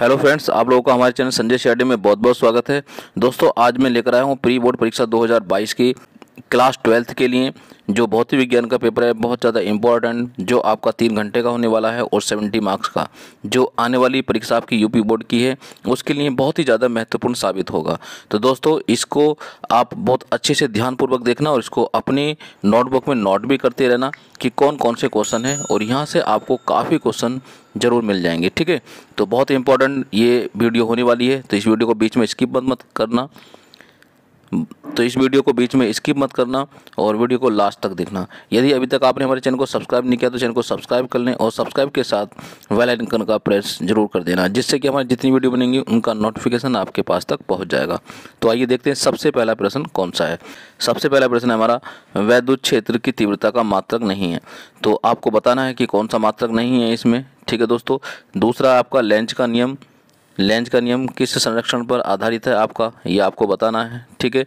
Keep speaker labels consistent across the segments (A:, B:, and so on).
A: hello friends आप लोगों का हमारे चैनल संजय शेडी में बहुत बहुत स्वागत है दोस्तों आज मैं लेकर आया हूँ प्री बोर्ड परीक्षा 2022 की क्लास ट्वेल्थ के लिए जो भौतिक विज्ञान का पेपर है बहुत ज़्यादा इंपॉर्टेंट जो आपका तीन घंटे का होने वाला है और सेवेंटी मार्क्स का जो आने वाली परीक्षा आपकी यूपी बोर्ड की है उसके लिए बहुत ही ज़्यादा महत्वपूर्ण साबित होगा तो दोस्तों इसको आप बहुत अच्छे से ध्यानपूर्वक देखना और इसको अपने नोटबुक में नोट भी करते रहना कि कौन कौन से क्वेश्चन हैं और यहाँ से आपको काफ़ी क्वेश्चन ज़रूर मिल जाएंगे ठीक है तो बहुत इंपॉर्टेंट ये वीडियो होने वाली है तो इस वीडियो को बीच में स्किप मत मत करना तो इस वीडियो को बीच में स्किप मत करना और वीडियो को लास्ट तक देखना यदि अभी तक आपने हमारे चैनल को सब्सक्राइब नहीं किया तो चैनल को सब्सक्राइब कर लें और सब्सक्राइब के साथ वेल आइकन का प्रेस जरूर कर देना जिससे कि हमारी जितनी वीडियो बनेंगी उनका नोटिफिकेशन आपके पास तक पहुँच जाएगा तो आइए देखते हैं सबसे पहला प्रश्न कौन सा है सबसे पहला प्रश्न हमारा वैद्युत क्षेत्र की तीव्रता का मात्रक नहीं है तो आपको बताना है कि कौन सा मात्रक नहीं है इसमें ठीक है दोस्तों दूसरा आपका लेंच का नियम लेंच का नियम किस संरक्षण पर आधारित है आपका ये आपको बताना है ठीक है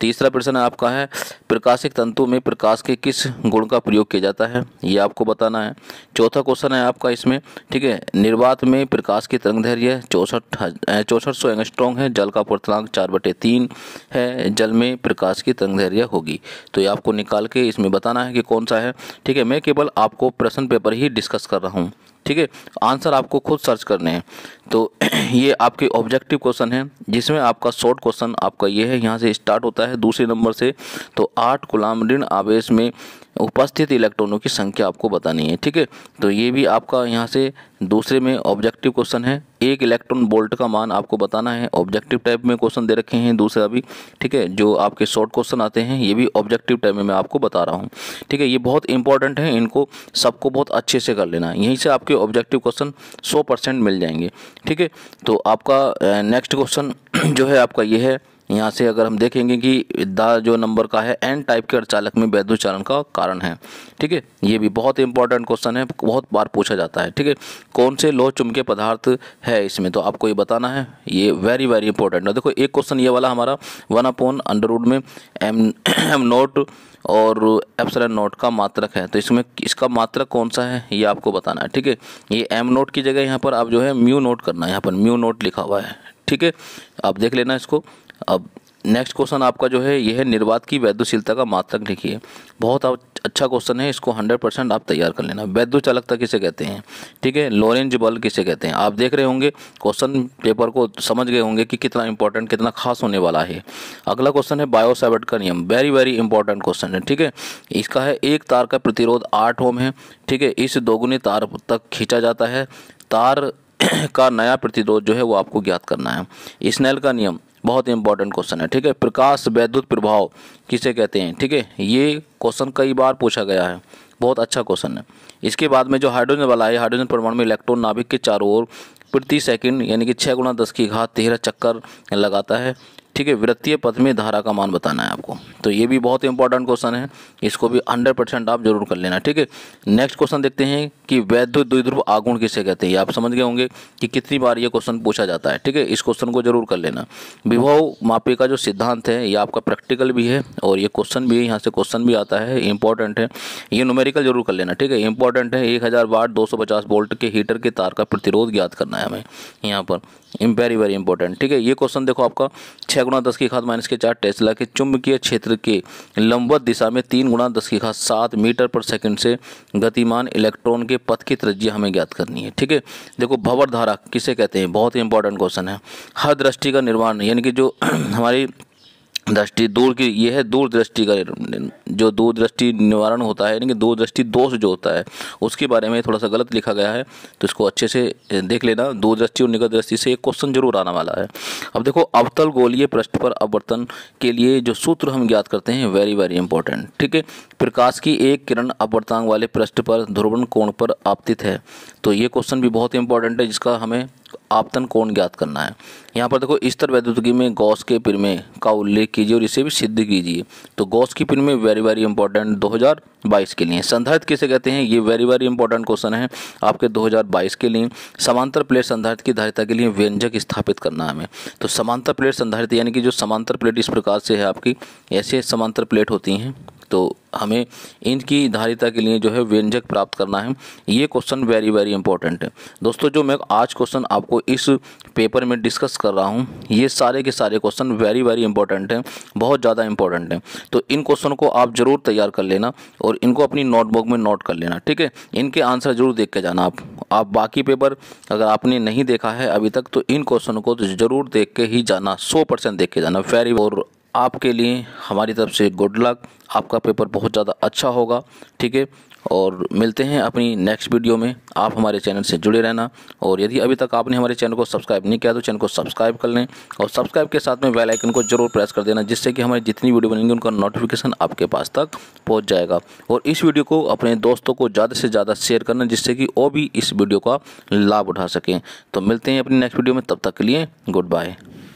A: तीसरा प्रश्न आपका है प्रकाशिक तंतु में प्रकाश के किस गुण का प्रयोग किया जाता है ये आपको बताना है चौथा क्वेश्चन है आपका इसमें ठीक है निर्वात में प्रकाश की तरंग धैर्य चौसठ चौसठ सौ एंगस्ट्रॉन्ग है जल का पूर्णांक चार बटे तीन है जल में प्रकाश की तरंग धैर्य होगी तो ये आपको निकाल के इसमें बताना है कि कौन सा है ठीक है मैं केवल आपको प्रश्न पेपर ही डिस्कस कर रहा हूँ ठीक है आंसर आपको खुद सर्च करने हैं तो ये आपके ऑब्जेक्टिव क्वेश्चन है जिसमें आपका शॉर्ट क्वेश्चन आपका ये है यहाँ यहाँ से स्टार्ट होता है दूसरे नंबर से तो आठ गुलाम ऋण आवेश में उपस्थित इलेक्ट्रॉनों की संख्या आपको बतानी है ठीक है तो ये भी आपका यहाँ से दूसरे में ऑब्जेक्टिव क्वेश्चन है एक इलेक्ट्रॉन बोल्ट का मान आपको बताना है ऑब्जेक्टिव टाइप में क्वेश्चन दे रखे हैं दूसरा भी ठीक है जो आपके शॉर्ट क्वेश्चन आते हैं ये भी ऑब्जेक्टिव टाइप में मैं आपको बता रहा हूँ ठीक है ये बहुत इंपॉर्टेंट है इनको सबको बहुत अच्छे से कर लेना यहीं से आपके ऑब्जेक्टिव क्वेश्चन सौ मिल जाएंगे ठीक है तो आपका नेक्स्ट क्वेश्चन जो है आपका ये है यहाँ से अगर हम देखेंगे कि द जो नंबर का है एन टाइप के अर्चालक में वैद्य उच्चारण का कारण है ठीक है ये भी बहुत इंपॉर्टेंट क्वेश्चन है बहुत बार पूछा जाता है ठीक है कौन से लोह चुमके पदार्थ है इसमें तो आपको ये बताना है ये वेरी वेरी इंपॉर्टेंट है देखो एक क्वेश्चन ये वाला हमारा वन अपोन अंडरवुड में एम एम नोट और एन नोट का मात्रक है तो इसमें इसका मात्रक कौन सा है ये आपको बताना है ठीक है ये एम नोट की जगह यहाँ पर आप जो है म्यू नोट करना है यहाँ पर म्यू नोट लिखा हुआ है ठीक है आप देख लेना इसको अब नेक्स्ट क्वेश्चन आपका जो है यह है निर्वात की वैद्यशीलता का मात्रक लिखिए बहुत अच्छा क्वेश्चन है इसको 100 परसेंट आप तैयार कर लेना वैद्य चालकता किसे कहते हैं ठीक है लोरेंज बल किसे कहते हैं आप देख रहे होंगे क्वेश्चन पेपर को समझ गए होंगे कि कितना इंपॉर्टेंट कितना खास होने वाला है अगला क्वेश्चन है बायोसाइवर्ट का नियम वेरी वेरी इंपॉर्टेंट क्वेश्चन है ठीक है इसका है एक तार का प्रतिरोध आठ ओम है ठीक है इस दोगुनी तार तक खींचा जाता है तार का नया प्रतिरोध जो है वो आपको ज्ञात करना है स्नेल का नियम बहुत ही इंपॉर्टेंट क्वेश्चन है ठीक है प्रकाश वैद्युत प्रभाव किसे कहते हैं ठीक है ये क्वेश्चन कई बार पूछा गया है बहुत अच्छा क्वेश्चन है इसके बाद में जो हाइड्रोजन वाला है हाइड्रोजन परमाणु में इलेक्ट्रॉन नाभिक के चारों ओर प्रति सेकंड यानी कि छः गुणा दस की घात तेरह चक्कर लगाता है ठीक है वृत्तीय पथ में धारा का मान बताना है आपको तो ये भी बहुत इंपॉर्टेंट क्वेश्चन है इसको भी हंड्रेड परसेंट आप जरूर कर लेना ठीक है नेक्स्ट क्वेश्चन देखते हैं कि वैद्य द्विध्रुव आगुण किसे कहते हैं आप समझ गए होंगे कि कितनी बार ये क्वेश्चन पूछा जाता है ठीक है इस क्वेश्चन को जरूर कर लेना विभव मापे का जो सिद्धांत है ये आपका प्रैक्टिकल भी है और ये क्वेश्चन भी यहाँ से क्वेश्चन भी आता है इंपॉर्टेंट है ये न्यूमेरिकल जरूर कर लेना ठीक है इंपॉर्टेंट है एक हज़ार दो सौ पचास वोल्ट के हीटर के तार का प्रतिरोध ज्ञात करना है हमें यहाँ पर वेरी वेरी इंपॉर्टेंट ठीक है ये क्वेश्चन देखो आपका छः गुणा दस की खाद माइनस के चार टेस्ला के चुंबकीय क्षेत्र के लंबवत दिशा में तीन गुणा दस की खाद सात मीटर पर सेकंड से गतिमान इलेक्ट्रॉन के पथ की त्रिज्या हमें ज्ञात करनी है ठीक है देखो भवर धारा किसे कहते हैं बहुत ही इंपॉर्टेंट क्वेश्चन है हर दृष्टि का निर्माण यानी कि जो हमारी दृष्टि दूर की ये है दूर दृष्टि का जो दूरदृष्टि निवारण होता है यानी कि दूरदृष्टि दोष जो होता है उसके बारे में थोड़ा सा गलत लिखा गया है तो इसको अच्छे से देख लेना दूरदृष्टि और निकट दृष्टि से एक क्वेश्चन जरूर आने वाला है अब देखो अवतल गोलीय पृष्ठ पर अवर्तन के लिए जो सूत्र हम ज्ञात करते हैं वेरी वेरी इंपॉर्टेंट ठीक है प्रकाश की एक किरण अपवर्तांग वाले पृष्ठ पर ध्रुवण कोण पर आपतित है तो ये क्वेश्चन भी बहुत इंपॉर्टेंट है जिसका हमें आपतन कोण ज्ञात करना है यहाँ पर देखो स्तर वैद्युत में गौस के प्रमेय का उल्लेख कीजिए और इसे भी सिद्ध कीजिए तो गौस की प्रमेय वेरी वेरी वेरी इंपॉर्टेंट 2022 के लिए संदर्भ किसे कहते हैं ये वेरी वेरी इंपॉर्टेंट क्वेश्चन है आपके 2022 के लिए समांतर प्लेट संधारित की धारिता के लिए व्यंजक स्थापित करना है हमें तो समांतर प्लेट संधारित यानी कि जो समांतर प्लेट इस प्रकार से है आपकी ऐसे समांतर प्लेट होती हैं तो हमें इनकी धारिता के लिए जो है व्यंजक प्राप्त करना है ये क्वेश्चन वेरी वेरी इंपॉर्टेंट है दोस्तों जो मैं आज क्वेश्चन आपको इस पेपर में डिस्कस कर रहा हूँ ये सारे के सारे क्वेश्चन वेरी वेरी इंपॉर्टेंट हैं बहुत ज़्यादा इंपॉर्टेंट हैं तो इन क्वेश्चन को आप ज़रूर तैयार कर लेना और इनको अपनी नोटबुक में नोट कर लेना ठीक है इनके आंसर ज़रूर देख के जाना आप आप बाकी पेपर अगर आपने नहीं देखा है अभी तक तो इन क्वेश्चन को तो ज़रूर देख के ही जाना सौ परसेंट देख के जाना वेरी और आपके लिए हमारी तरफ से गुड लक आपका पेपर बहुत ज़्यादा अच्छा होगा ठीक है और मिलते हैं अपनी नेक्स्ट वीडियो में आप हमारे चैनल से जुड़े रहना और यदि अभी तक आपने हमारे चैनल को सब्सक्राइब नहीं किया तो चैनल को सब्सक्राइब कर लें और सब्सक्राइब के साथ में बेल आइकन को जरूर प्रेस कर देना जिससे कि हमारी जितनी वीडियो बनेंगी उनका नोटिफिकेशन आपके पास तक पहुँच जाएगा और इस वीडियो को अपने दोस्तों को ज़्यादा से ज़्यादा शेयर करना जिससे कि वो भी इस वीडियो का लाभ उठा सकें तो मिलते हैं अपनी नेक्स्ट वीडियो में तब तक के लिए गुड बाय